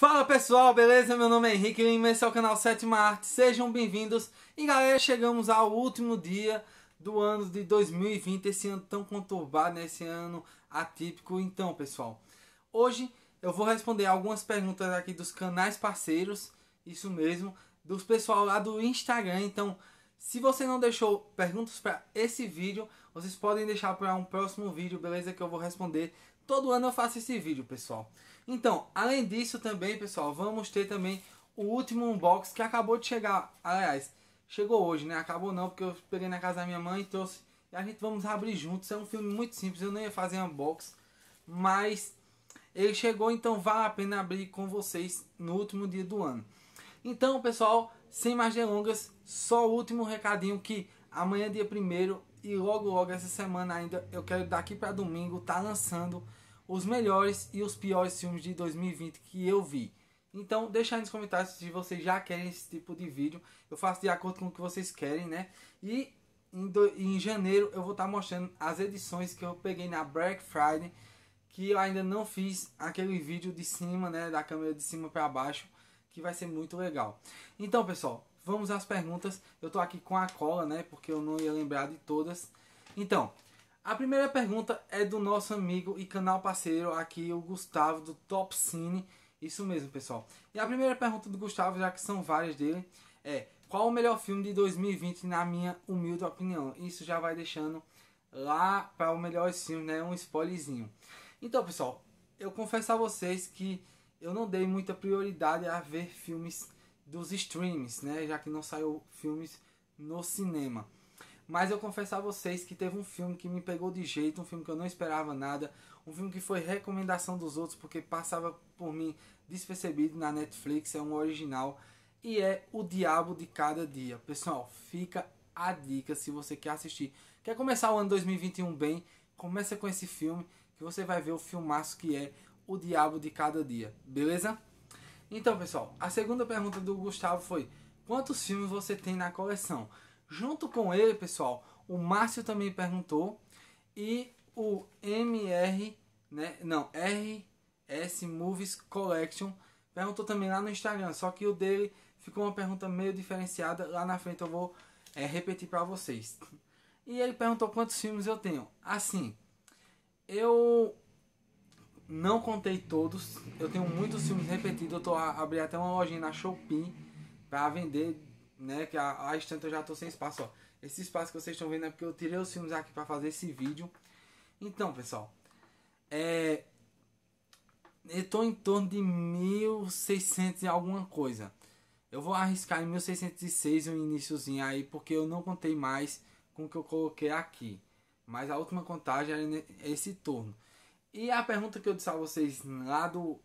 Fala pessoal, beleza? Meu nome é Henrique Lima, esse é o canal Sétima Arte, sejam bem-vindos. E galera, chegamos ao último dia do ano de 2020, esse ano tão conturbado, né? esse ano atípico. Então pessoal, hoje eu vou responder algumas perguntas aqui dos canais parceiros, isso mesmo, dos pessoal lá do Instagram. Então, se você não deixou perguntas para esse vídeo, vocês podem deixar para um próximo vídeo, beleza? Que eu vou responder. Todo ano eu faço esse vídeo, pessoal. Então, além disso também, pessoal, vamos ter também o último unbox que acabou de chegar. Aliás, chegou hoje, né? Acabou não, porque eu peguei na casa da minha mãe e trouxe. E a gente vamos abrir juntos. É um filme muito simples, eu não ia fazer unbox. Mas ele chegou, então vale a pena abrir com vocês no último dia do ano. Então, pessoal, sem mais delongas, só o último recadinho que amanhã é dia primeiro e logo logo essa semana ainda eu quero daqui para domingo tá lançando os melhores e os piores filmes de 2020 que eu vi. Então, deixa aí nos comentários se vocês já querem esse tipo de vídeo. Eu faço de acordo com o que vocês querem, né? E em, do, em janeiro eu vou estar tá mostrando as edições que eu peguei na Black Friday. Que eu ainda não fiz aquele vídeo de cima, né? Da câmera de cima para baixo. Que vai ser muito legal. Então, pessoal, vamos às perguntas. Eu tô aqui com a cola, né? Porque eu não ia lembrar de todas. Então, a primeira pergunta é do nosso amigo e canal parceiro aqui, o Gustavo do Top Cine. Isso mesmo, pessoal. E a primeira pergunta do Gustavo, já que são várias dele, é qual o melhor filme de 2020 na minha humilde opinião? Isso já vai deixando lá para o melhor filme, né? Um spoilerzinho. Então, pessoal, eu confesso a vocês que eu não dei muita prioridade a ver filmes dos streams, né? Já que não saiu filmes no cinema. Mas eu confesso a vocês que teve um filme que me pegou de jeito, um filme que eu não esperava nada, um filme que foi recomendação dos outros porque passava por mim despercebido na Netflix, é um original e é O Diabo de Cada Dia. Pessoal, fica a dica se você quer assistir. Quer começar o ano 2021 bem? Começa com esse filme que você vai ver o filmaço que é O Diabo de Cada Dia, beleza? Então, pessoal, a segunda pergunta do Gustavo foi: quantos filmes você tem na coleção? Junto com ele, pessoal, o Márcio também perguntou e o MR, né, não, RS Movies Collection perguntou também lá no Instagram, só que o dele ficou uma pergunta meio diferenciada, lá na frente eu vou é, repetir para vocês. E ele perguntou quantos filmes eu tenho. Assim, eu não contei todos, eu tenho muitos filmes repetidos, eu tô abrindo abri até uma lojinha na Shopee para vender né? Que a, a estante eu já tô sem espaço, ó. Esse espaço que vocês estão vendo é porque eu tirei os filmes aqui para fazer esse vídeo. Então, pessoal, é, eu tô em torno de 1600 e alguma coisa. Eu vou arriscar em 1606 o um iníciozinho aí, porque eu não contei mais com o que eu coloquei aqui. Mas a última contagem é, é esse turno. E a pergunta que eu disse a vocês lá do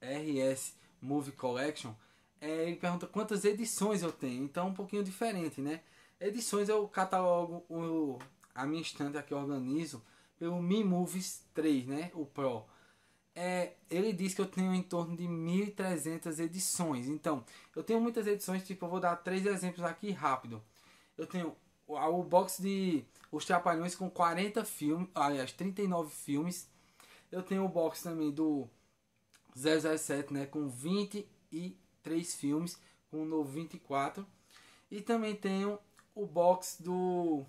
RS Movie Collection é, ele pergunta quantas edições eu tenho. Então um pouquinho diferente, né? Edições eu catalogo o, a minha estante aqui, organizo pelo Mi Movies 3, né? O Pro. É, ele diz que eu tenho em torno de 1.300 edições. Então, eu tenho muitas edições, tipo, eu vou dar três exemplos aqui rápido. Eu tenho o box de Os Trapalhões com 40 filmes, aliás, 39 filmes. Eu tenho o box também do 007, né, com 20 e três filmes com o novo 24. E também tenho o box do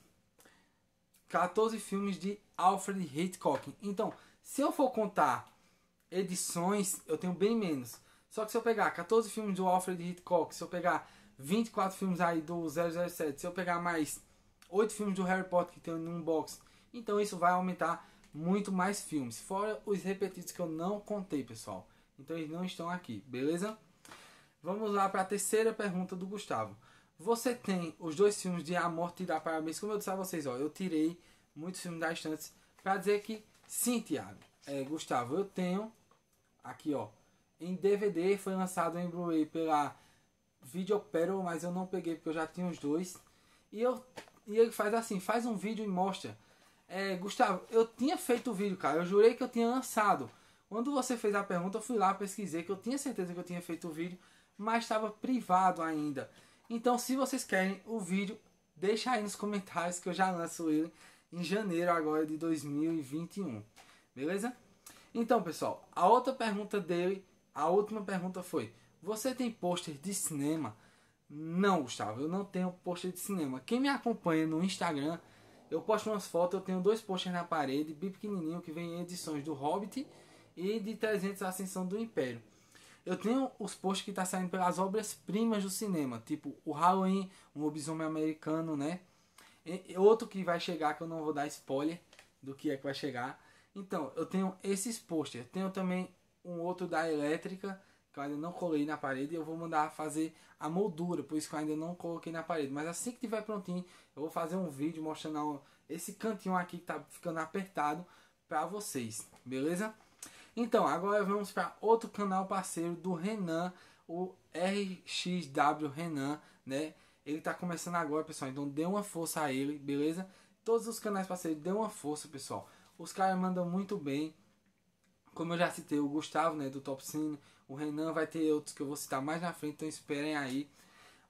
14 filmes de Alfred Hitchcock. Então, se eu for contar edições, eu tenho bem menos. Só que se eu pegar 14 filmes do Alfred Hitchcock, se eu pegar 24 filmes aí do 007, se eu pegar mais 8 filmes do Harry Potter que tem num box, então isso vai aumentar muito mais filmes. Fora os repetidos que eu não contei, pessoal. Então eles não estão aqui, beleza? Vamos lá para a terceira pergunta do Gustavo. Você tem os dois filmes de A Morte e da Parabéns? Como eu disse a vocês, ó, eu tirei muitos filmes da estante para dizer que sim, Thiago. É, Gustavo, eu tenho aqui, ó, em DVD, foi lançado em Blu-ray pela Videopero, mas eu não peguei porque eu já tinha os dois. E, eu, e ele faz assim, faz um vídeo e mostra. É, Gustavo, eu tinha feito o vídeo, cara. Eu jurei que eu tinha lançado. Quando você fez a pergunta, eu fui lá, pesquisar que eu tinha certeza que eu tinha feito o vídeo mas estava privado ainda. Então, se vocês querem o vídeo, deixa aí nos comentários que eu já lanço ele em janeiro agora de 2021. Beleza? Então, pessoal, a outra pergunta dele, a última pergunta foi: Você tem pôster de cinema? Não, Gustavo, eu não tenho pôster de cinema. Quem me acompanha no Instagram, eu posto umas fotos, eu tenho dois posters na parede, bem pequenininho, que vem em edições do Hobbit e de 300 Ascensão do Império. Eu tenho os posts que tá saindo pelas obras-primas do cinema, tipo o Halloween, um lobisomem americano, né? E outro que vai chegar, que eu não vou dar spoiler do que é que vai chegar. Então, eu tenho esses posters. Tenho também um outro da elétrica, que eu ainda não colei na parede. Eu vou mandar fazer a moldura, por isso que eu ainda não coloquei na parede. Mas assim que tiver prontinho, eu vou fazer um vídeo mostrando esse cantinho aqui que tá ficando apertado para vocês, beleza? Então, agora vamos para outro canal parceiro do Renan, o RXW Renan, né? Ele tá começando agora, pessoal, então dê uma força a ele, beleza? Todos os canais parceiros, dê uma força, pessoal. Os caras mandam muito bem. Como eu já citei, o Gustavo, né, do Top Cine, o Renan vai ter outros que eu vou citar mais na frente, então esperem aí.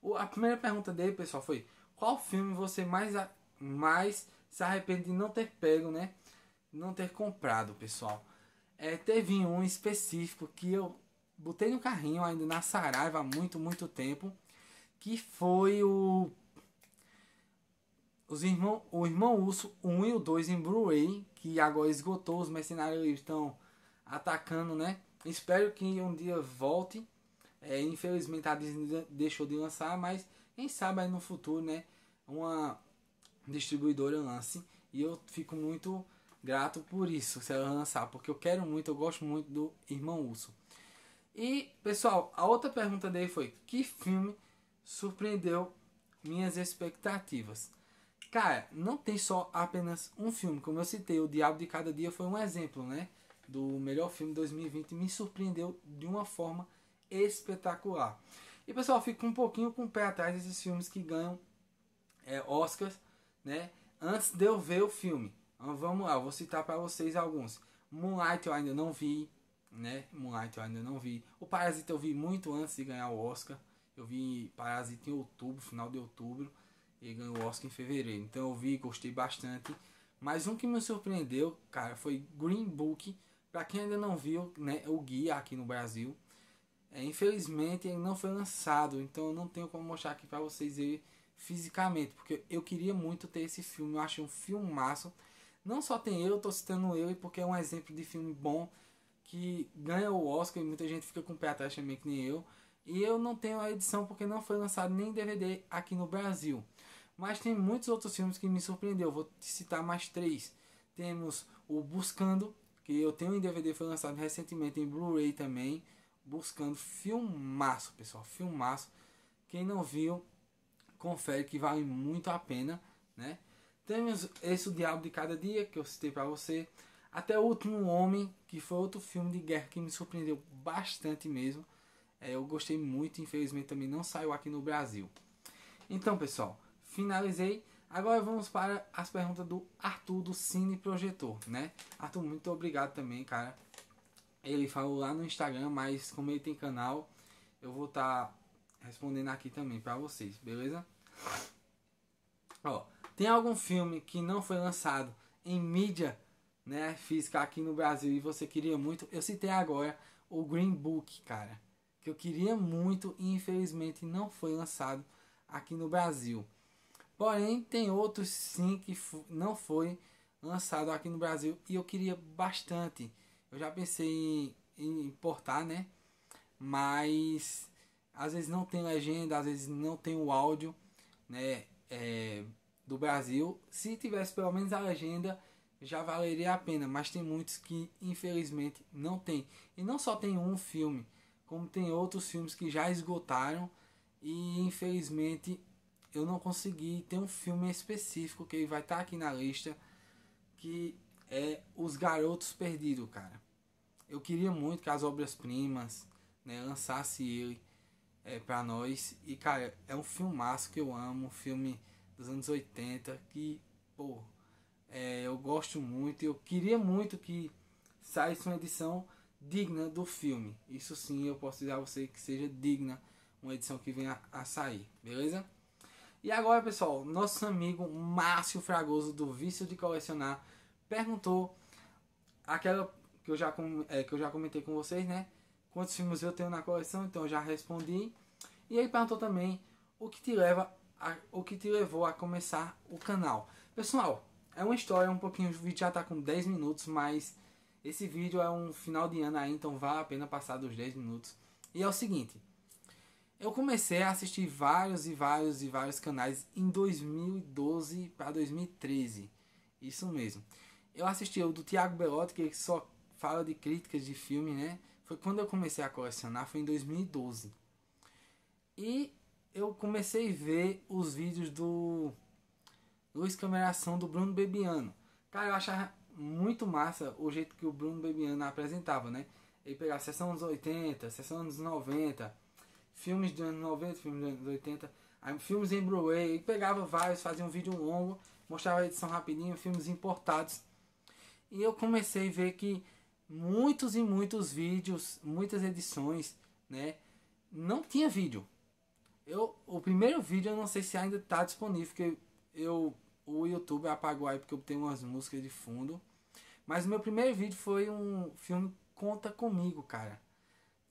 O, a primeira pergunta dele, pessoal, foi: qual filme você mais, mais se arrepende de não ter pego, né? Não ter comprado, pessoal. É, teve um específico que eu botei no carrinho ainda na Saraiva há muito, muito tempo, que foi o os irmão, o Irmão Urso 1 e o 2 em blu que agora esgotou, os mercenários estão atacando, né? Espero que um dia volte. É, infelizmente a Disney deixou de lançar, mas quem sabe aí no futuro, né? Uma distribuidora lance. E eu fico muito grato por isso, se ela lançar, porque eu quero muito, eu gosto muito do Irmão Urso. E, pessoal, a outra pergunta dele foi: que filme surpreendeu minhas expectativas? Cara, não tem só apenas um filme, como eu citei, O Diabo de Cada Dia foi um exemplo, né? Do melhor filme de 2020 me surpreendeu de uma forma espetacular. E pessoal, fico um pouquinho com o pé atrás desses filmes que ganham é, Oscars, né? Antes de eu ver o filme. Então, vamos lá, vou citar para vocês alguns. Moonlight eu ainda não vi, né? Moonlight eu ainda não vi. O Parasita eu vi muito antes de ganhar o Oscar. Eu vi Parasita em outubro, final de outubro. E ganhou o Oscar em fevereiro. Então eu vi, gostei bastante. Mas um que me surpreendeu, cara, foi Green Book. Pra quem ainda não viu, né? O guia aqui no Brasil. É, infelizmente ele não foi lançado, então eu não tenho como mostrar aqui pra vocês ele fisicamente. Porque eu queria muito ter esse filme. Eu achei um filme massa não só tem eu, estou citando eu, e porque é um exemplo de filme bom que ganha o Oscar e muita gente fica com o pé atrás também que nem eu. E eu não tenho a edição porque não foi lançado nem DVD aqui no Brasil. Mas tem muitos outros filmes que me surpreendeu. Vou citar mais três. Temos o Buscando, que eu tenho em DVD, foi lançado recentemente em Blu-ray também. Buscando filmaço, pessoal, filmaço. Quem não viu, confere que vale muito a pena, né? Temos esse O Diabo de Cada Dia, que eu citei para você. Até O Último Homem, que foi outro filme de guerra que me surpreendeu bastante mesmo. É, eu gostei muito, infelizmente também não saiu aqui no Brasil. Então, pessoal, finalizei. Agora vamos para as perguntas do Arthur do Cine Projetor, né? Arthur, muito obrigado também, cara. Ele falou lá no Instagram, mas como ele tem canal, eu vou estar tá respondendo aqui também para vocês, beleza? Ó, tem algum filme que não foi lançado em mídia né, física aqui no Brasil e você queria muito? Eu citei agora o Green Book, cara. Que eu queria muito e infelizmente não foi lançado aqui no Brasil. Porém, tem outros sim que não foi lançado aqui no Brasil e eu queria bastante. Eu já pensei em, em importar, né? Mas às vezes não tem legenda, às vezes não tem o áudio, né? É, do Brasil. Se tivesse pelo menos a legenda, já valeria a pena, mas tem muitos que infelizmente não tem. E não só tem um filme, como tem outros filmes que já esgotaram e infelizmente eu não consegui ter um filme específico que vai estar tá aqui na lista que é Os Garotos Perdidos, cara. Eu queria muito que as obras-primas né, lançasse ele é, para nós. E, cara, é um filmaço que eu amo, um filme dos anos 80, que, pô, é, eu gosto muito e eu queria muito que saísse uma edição digna do filme. Isso sim, eu posso dizer a você que seja digna uma edição que venha a sair, beleza? E agora, pessoal, nosso amigo Márcio Fragoso do Vício de Colecionar perguntou aquela que eu já, é, que eu já comentei com vocês, né? Quantos filmes eu tenho na coleção, então eu já respondi. E ele perguntou também o que te leva a, o que te levou a começar o canal. Pessoal, é uma história um pouquinho, o vídeo já está com 10 minutos, mas esse vídeo é um final de ano aí, então vale a pena passar dos 10 minutos. E é o seguinte, eu comecei a assistir vários e vários e vários canais em 2012 para 2013. Isso mesmo. Eu assisti o do Tiago Belotti, que só fala de críticas de filme, né? Foi quando eu comecei a colecionar, foi em 2012. E eu comecei a ver os vídeos do Luiz Cameração do Bruno Bebiano. Cara, eu achava muito massa o jeito que o Bruno Bebiano apresentava, né? Ele pegava sessão dos 80, sessão dos 90, filmes dos anos 90, filmes dos anos 80, aí, filmes em Blu-ray, ele pegava vários, fazia um vídeo longo, mostrava a edição rapidinho, filmes importados. E eu comecei a ver que muitos e muitos vídeos, muitas edições, né? Não tinha vídeo. Eu, o primeiro vídeo eu não sei se ainda está disponível, porque eu, o YouTube apagou aí porque eu tenho umas músicas de fundo. Mas o meu primeiro vídeo foi um filme Conta Comigo, cara.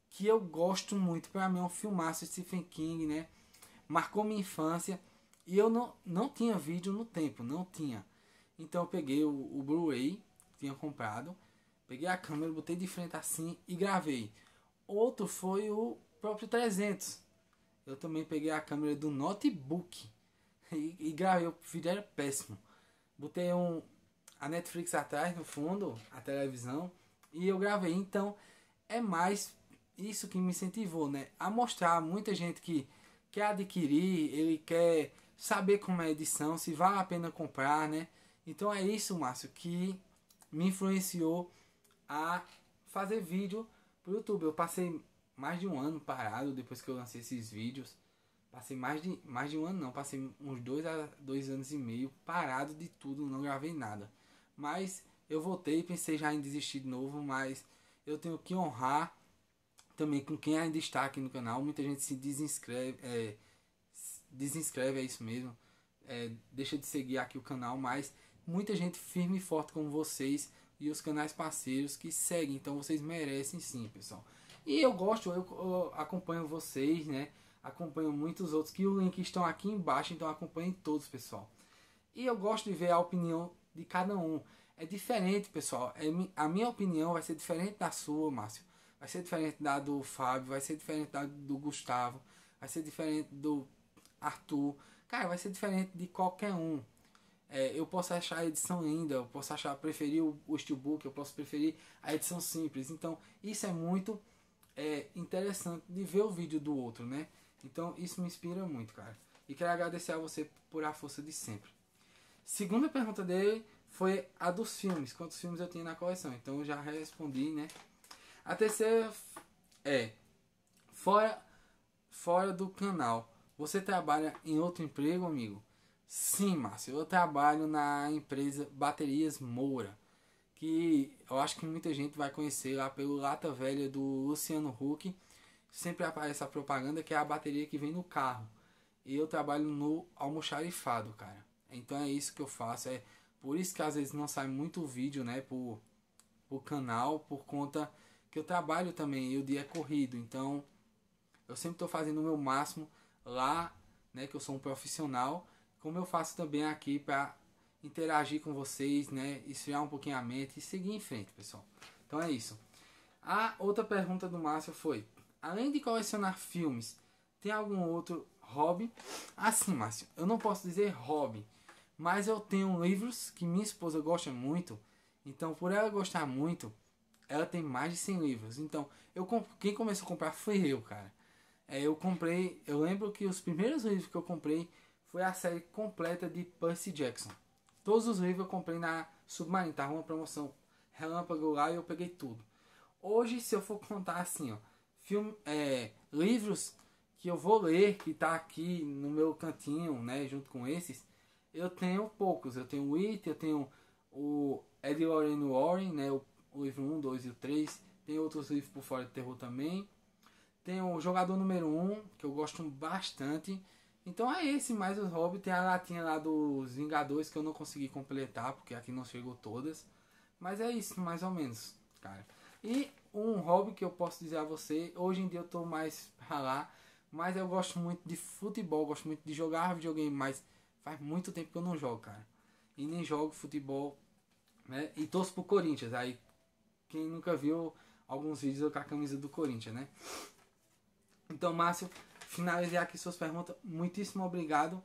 Que eu gosto muito. Pra mim é um filmaço de Stephen King, né? Marcou minha infância. E eu não, não tinha vídeo no tempo, não tinha. Então eu peguei o, o Blu-ray, tinha comprado. Peguei a câmera, botei de frente assim e gravei. Outro foi o próprio 300 eu também peguei a câmera do notebook e, e gravei. O vídeo era péssimo. Botei um, a Netflix atrás, no fundo, a televisão, e eu gravei. Então é mais isso que me incentivou, né? A mostrar muita gente que quer adquirir, ele quer saber como é a edição, se vale a pena comprar, né? Então é isso, Márcio, que me influenciou a fazer vídeo pro YouTube. Eu passei mais de um ano parado depois que eu lancei esses vídeos. Passei mais de, mais de um ano não, passei uns dois a dois anos e meio parado de tudo, não gravei nada. Mas eu voltei, pensei já em desistir de novo, mas eu tenho que honrar também com quem ainda está aqui no canal. Muita gente se desinscreve, é, desinscreve, é isso mesmo. É, deixa de seguir aqui o canal, mas muita gente firme e forte como vocês e os canais parceiros que seguem. Então vocês merecem sim, pessoal. E eu gosto, eu, eu acompanho vocês, né? Acompanho muitos outros, que o link estão aqui embaixo, então acompanhem todos, pessoal. E eu gosto de ver a opinião de cada um. É diferente, pessoal. É, a minha opinião vai ser diferente da sua, Márcio. Vai ser diferente da do Fábio, vai ser diferente da do Gustavo, vai ser diferente do Arthur. Cara, vai ser diferente de qualquer um. É, eu posso achar a edição linda, eu posso achar, preferir o, o steelbook, eu posso preferir a edição simples. Então, isso é muito é interessante de ver o vídeo do outro, né? Então isso me inspira muito, cara. E quero agradecer a você por a força de sempre. Segunda pergunta dele foi a dos filmes, quantos filmes eu tinha na coleção. Então eu já respondi, né? A terceira é fora fora do canal. Você trabalha em outro emprego, amigo? Sim, Márcio, eu trabalho na empresa Baterias Moura que eu acho que muita gente vai conhecer lá pelo Lata Velha do Luciano Huck. Sempre aparece a propaganda que é a bateria que vem no carro. E eu trabalho no almoxarifado, cara. Então é isso que eu faço. É por isso que às vezes não sai muito vídeo, né? Por, por canal, por conta que eu trabalho também e o dia é corrido. Então eu sempre estou fazendo o meu máximo lá, né? Que eu sou um profissional. Como eu faço também aqui para interagir com vocês, né? Esfriar um pouquinho a mente e seguir em frente, pessoal. Então é isso. A outra pergunta do Márcio foi: além de colecionar filmes, tem algum outro hobby? Assim, Márcio, eu não posso dizer hobby, mas eu tenho livros que minha esposa gosta muito. Então, por ela gostar muito, ela tem mais de 100 livros. Então, eu quem começou a comprar foi eu, cara. É, eu comprei, eu lembro que os primeiros livros que eu comprei foi a série completa de Percy Jackson. Todos os livros eu comprei na Submarine, tava uma promoção relâmpago lá e eu peguei tudo. Hoje, se eu for contar assim, ó, filme, é, livros que eu vou ler, que tá aqui no meu cantinho, né, junto com esses, eu tenho poucos. Eu tenho o It, eu tenho o Ed Warren Warren, né, o, o livro 1, 2 e o 3. Tem outros livros por fora de terror também. Tem o Jogador Número 1, que eu gosto bastante. Então é esse mais o hobby. Tem a latinha lá dos Vingadores que eu não consegui completar, porque aqui não chegou todas. Mas é isso, mais ou menos, cara. E um hobby que eu posso dizer a você, hoje em dia eu tô mais lá mas eu gosto muito de futebol, gosto muito de jogar videogame, mas faz muito tempo que eu não jogo, cara. E nem jogo futebol, né? E torço pro Corinthians. Aí quem nunca viu alguns vídeos com a camisa do Corinthians, né? Então, Márcio, finalizar aqui suas perguntas. Muitíssimo obrigado.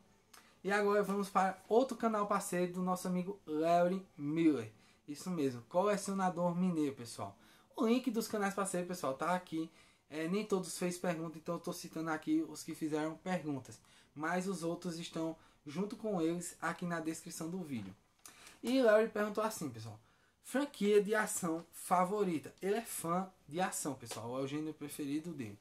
E agora vamos para outro canal parceiro do nosso amigo Larry Miller. Isso mesmo, colecionador mineiro, pessoal. O link dos canais parceiros, pessoal, tá aqui. É, nem todos fez pergunta, então eu tô citando aqui os que fizeram perguntas. Mas os outros estão junto com eles aqui na descrição do vídeo. E Larry perguntou assim, pessoal. Franquia de ação favorita. Ele é fã de ação, pessoal. É o gênero preferido dele.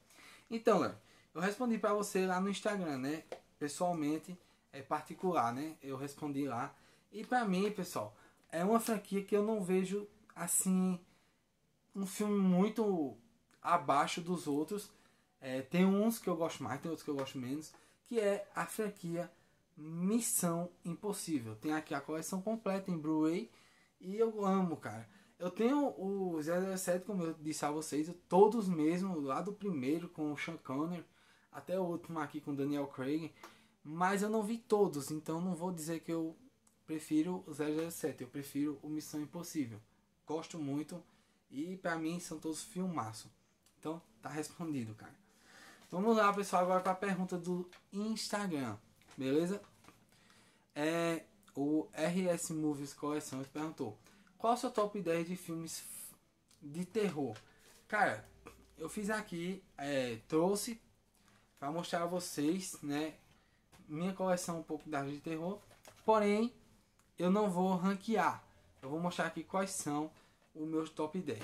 Então, Larry, eu respondi para você lá no Instagram, né? Pessoalmente, é particular, né? Eu respondi lá. E para mim, pessoal, é uma franquia que eu não vejo assim um filme muito abaixo dos outros. É, tem uns que eu gosto mais, tem outros que eu gosto menos, que é a franquia Missão Impossível. Tem aqui a coleção completa em Blu-ray e eu amo, cara. Eu tenho o 007, como eu disse a vocês, todos mesmo, lá do primeiro com o Sean Connery até o último aqui com Daniel Craig, mas eu não vi todos, então não vou dizer que eu prefiro o 007, eu prefiro o Missão Impossível. Gosto muito e para mim são todos filmaço. Então tá respondido, cara. Vamos lá, pessoal, agora para a pergunta do Instagram, beleza? É, o RS Movies Coleção perguntou: Qual o seu top 10 de filmes de terror? Cara, eu fiz aqui, é, trouxe para mostrar a vocês, né, minha coleção um pouco das de terror. Porém, eu não vou ranquear. Eu vou mostrar aqui quais são os meus top 10.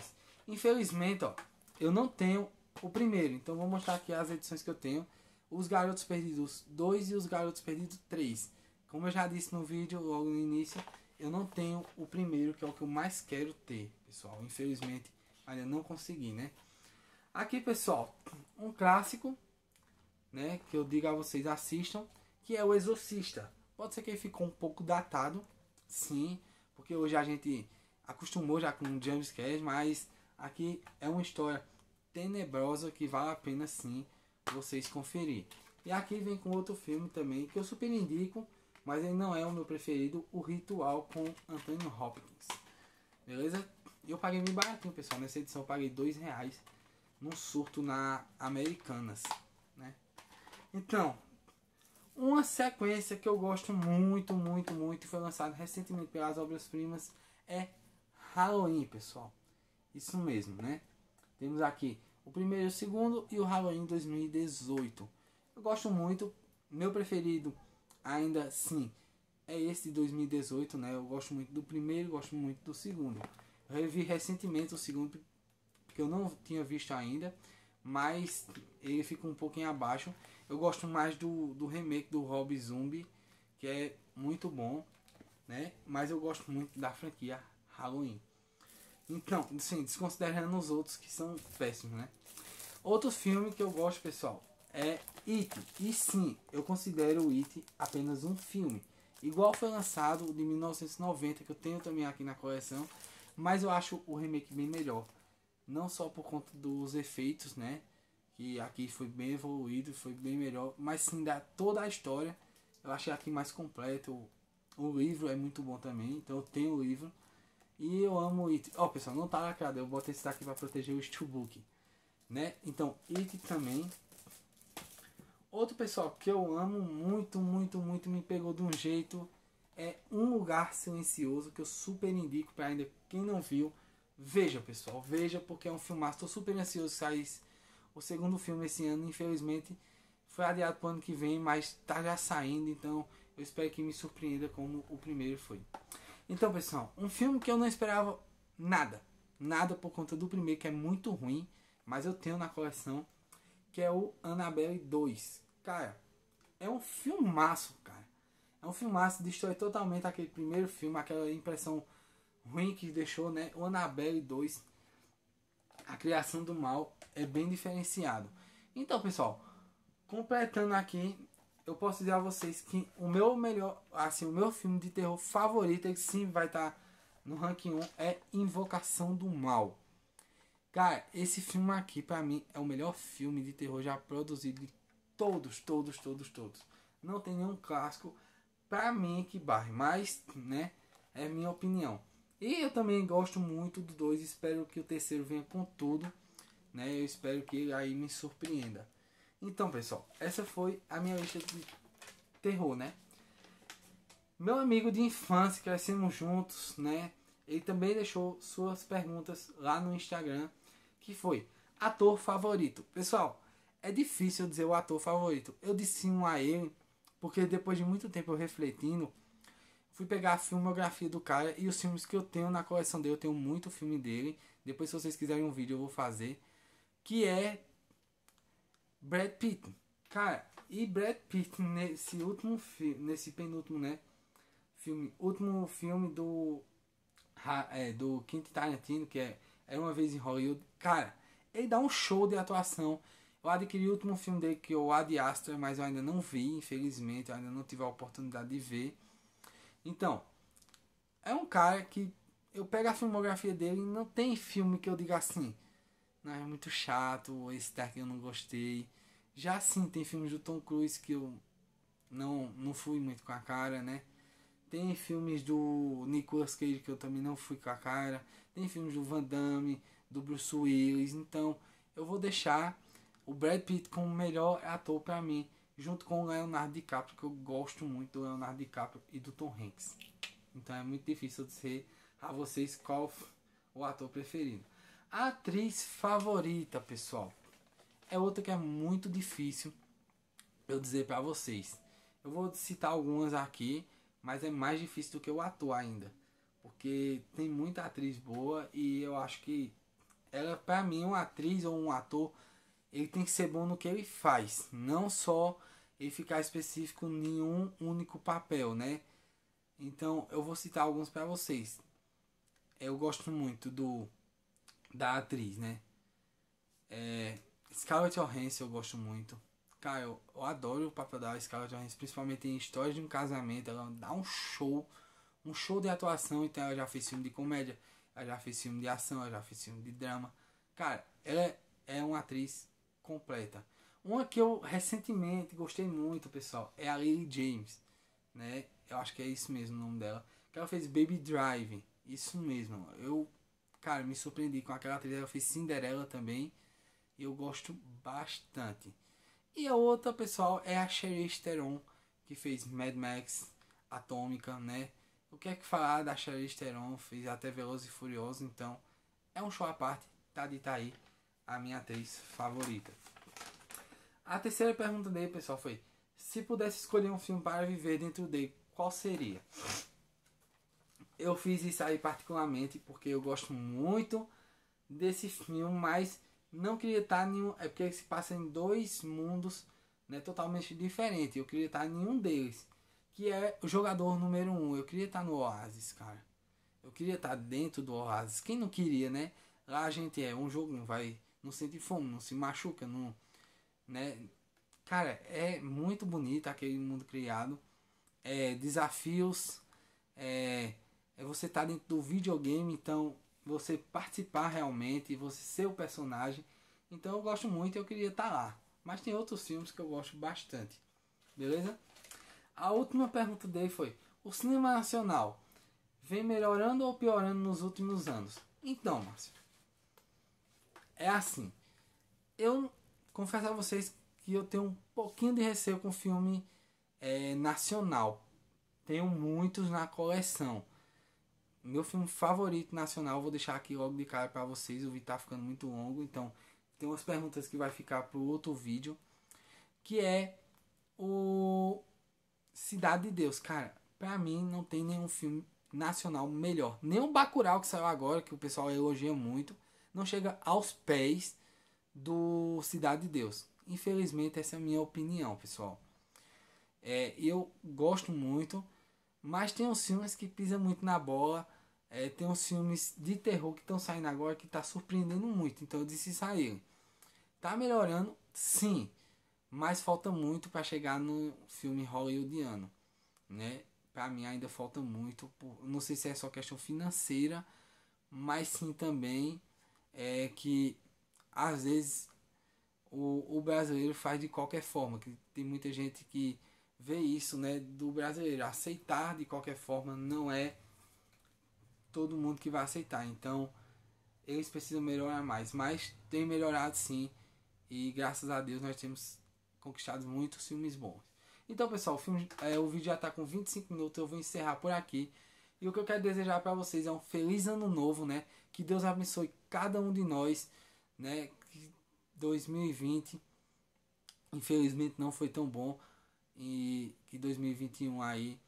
Infelizmente, ó, eu não tenho o primeiro, então vou mostrar aqui as edições que eu tenho. Os Garotos Perdidos 2 e os Garotos Perdidos 3. Como eu já disse no vídeo logo no início, eu não tenho o primeiro, que é o que eu mais quero ter, pessoal. Infelizmente, ainda não consegui, né? Aqui, pessoal, um clássico né, que eu digo a vocês assistam, que é o Exorcista. Pode ser que ele ficou um pouco datado, sim, porque hoje a gente acostumou já com James Cash, mas aqui é uma história tenebrosa que vale a pena sim vocês conferir. E aqui vem com outro filme também que eu super indico, mas ele não é o meu preferido, o Ritual com Anthony Hopkins. Beleza? Eu paguei bem baratinho, pessoal. Nessa edição eu paguei dois reais num surto na Americanas. Então, uma sequência que eu gosto muito, muito, muito, foi lançada recentemente pelas obras primas é Halloween, pessoal. Isso mesmo, né? Temos aqui o primeiro, o segundo e o Halloween 2018. Eu gosto muito, meu preferido ainda sim é esse de 2018, né? Eu gosto muito do primeiro, gosto muito do segundo. Eu revi recentemente o segundo porque eu não tinha visto ainda, mas ele fica um pouquinho abaixo. Eu gosto mais do, do remake do Rob Zombie, que é muito bom, né? Mas eu gosto muito da franquia Halloween. Então, sim, desconsiderando os outros que são péssimos, né? Outro filme que eu gosto, pessoal, é It. E sim, eu considero It apenas um filme. Igual foi lançado o de 1990, que eu tenho também aqui na coleção. Mas eu acho o remake bem melhor. Não só por conta dos efeitos, né? e aqui foi bem evoluído, foi bem melhor, mas sim da toda a história. Eu achei aqui mais completo. O, o livro é muito bom também, então eu tenho o livro. E eu amo It. Ó, oh, pessoal, não tá lacrado, eu botei esse daqui para proteger o steelbook, né? Então, It também. Outro pessoal que eu amo muito, muito, muito, me pegou de um jeito é Um Lugar Silencioso, que eu super indico para ainda quem não viu. Veja, pessoal, veja, porque é um filmaço. Tô super ansioso sair o segundo filme esse ano, infelizmente, foi adiado para o ano que vem, mas tá já saindo, então eu espero que me surpreenda como o primeiro foi. Então, pessoal, um filme que eu não esperava nada, nada por conta do primeiro, que é muito ruim, mas eu tenho na coleção, que é o Annabelle 2. Cara, é um filmaço, cara. É um filmaço, destrói totalmente aquele primeiro filme, aquela impressão ruim que deixou, né? O Annabelle 2 a criação do mal é bem diferenciado. Então, pessoal, completando aqui, eu posso dizer a vocês que o meu melhor, assim, o meu filme de terror favorito, que sim vai estar tá no ranking 1, é Invocação do Mal. Cara, esse filme aqui para mim é o melhor filme de terror já produzido de todos, todos, todos, todos. Não tem nenhum clássico para mim que barre, mas, né, é minha opinião. E eu também gosto muito do 2, espero que o terceiro venha com tudo, né? Eu espero que aí me surpreenda. Então, pessoal, essa foi a minha lista de terror, né? Meu amigo de infância, crescemos juntos, né? Ele também deixou suas perguntas lá no Instagram, que foi ator favorito. Pessoal, é difícil dizer o ator favorito. Eu disse um a ele, porque depois de muito tempo refletindo, fui pegar a filmografia do cara e os filmes que eu tenho na coleção dele. Eu tenho muito filme dele. Depois, se vocês quiserem um vídeo, eu vou fazer. Que é Brad Pitt. Cara, e Brad Pitt nesse último filme, nesse penúltimo, né? Filme, último filme do é, do Quentin Tarantino, que é Era é uma vez em Hollywood. Cara, ele dá um show de atuação. Eu adquiri o último filme dele que é o Ad Astra, mas eu ainda não vi, infelizmente, eu ainda não tive a oportunidade de ver. Então, é um cara que eu pego a filmografia dele e não tem filme que eu diga assim. Não, é muito chato, esse daqui eu não gostei. Já sim, tem filmes do Tom Cruise que eu não, não fui muito com a cara, né? Tem filmes do Nicolas Cage que eu também não fui com a cara. Tem filmes do Van Damme, do Bruce Willis. Então, eu vou deixar o Brad Pitt como melhor ator para mim junto com o Leonardo DiCaprio, que eu gosto muito do Leonardo DiCaprio e do Tom Hanks. Então é muito difícil dizer a vocês qual o ator preferido. A atriz favorita, pessoal, é outra que é muito difícil eu dizer para vocês. Eu vou citar algumas aqui, mas é mais difícil do que o ator ainda, porque tem muita atriz boa e eu acho que ela para mim uma atriz ou um ator ele tem que ser bom no que ele faz, não só e ficar específico em nenhum único papel, né? Então eu vou citar alguns para vocês. Eu gosto muito do da atriz, né? É, Scarlett Johansson eu gosto muito. Cara, eu, eu adoro o papel da Scarlett Johansson, principalmente em História de um Casamento. Ela dá um show, um show de atuação. Então ela já fez filme de comédia, ela já fez filme de ação, ela já fez filme de drama. Cara, ela é uma atriz completa. Uma que eu recentemente gostei muito, pessoal, é a Lily James, né? Eu acho que é isso mesmo o nome dela. Que ela fez Baby Drive, isso mesmo. Eu, cara, me surpreendi com aquela atriz. Ela fez Cinderela também. E eu gosto bastante. E a outra, pessoal, é a Charlize Theron, que fez Mad Max, Atômica, né? O que é que falar da Charlize Theron? Fez até Veloz e Furioso, então é um show à parte. Tá de tá aí a minha atriz favorita. A terceira pergunta dele, pessoal, foi: se pudesse escolher um filme para viver dentro dele, qual seria? Eu fiz isso aí particularmente porque eu gosto muito desse filme, mas não queria estar nenhum. É porque se passa em dois mundos né, totalmente diferentes. Eu queria estar em nenhum deles. Que é o jogador número um. Eu queria estar no Oasis, cara. Eu queria estar dentro do Oasis. Quem não queria, né? Lá a gente é um jogo, não vai. Não sente fome, não se machuca, não né? Cara, é muito bonito aquele mundo criado. É, desafios. É, é você estar tá dentro do videogame, então você participar realmente, você ser o personagem. Então eu gosto muito e eu queria estar tá lá. Mas tem outros filmes que eu gosto bastante. Beleza? A última pergunta dele foi: O cinema nacional vem melhorando ou piorando nos últimos anos? Então, Márcio, é assim. Eu confesso a vocês que eu tenho um pouquinho de receio com filme é, nacional. Tenho muitos na coleção. Meu filme favorito nacional, vou deixar aqui logo de cara para vocês. O vídeo tá ficando muito longo, então tem umas perguntas que vai ficar para outro vídeo. Que é o Cidade de Deus. Cara, para mim não tem nenhum filme nacional melhor. Nem o Bacurau que saiu agora, que o pessoal elogia muito. Não chega aos pés do Cidade de Deus. Infelizmente, essa é a minha opinião, pessoal. É, eu gosto muito, mas tem uns filmes que pisam muito na bola. É, tem uns filmes de terror que estão saindo agora que está surpreendendo muito. Então eu disse sair. Tá melhorando? Sim. Mas falta muito para chegar no filme hollywoodiano. Né? Para mim ainda falta muito. Por, não sei se é só questão financeira, mas sim também é que às vezes o, o brasileiro faz de qualquer forma, que tem muita gente que vê isso, né, do brasileiro aceitar de qualquer forma não é todo mundo que vai aceitar. Então, eles precisam melhorar mais, mas tem melhorado sim. E graças a Deus nós temos conquistado muitos filmes bons. Então, pessoal, o, filme, é, o vídeo já está com 25 minutos, eu vou encerrar por aqui. E o que eu quero desejar para vocês é um feliz ano novo, né? Que Deus abençoe cada um de nós né? Que 2020 infelizmente não foi tão bom e que 2021 aí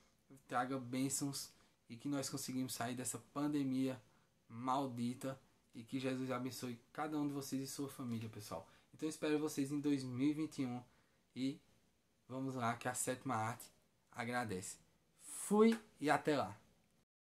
traga bênçãos e que nós conseguimos sair dessa pandemia maldita e que Jesus abençoe cada um de vocês e sua família, pessoal. Então espero vocês em 2021 e vamos lá que a sétima arte agradece. Fui e até lá.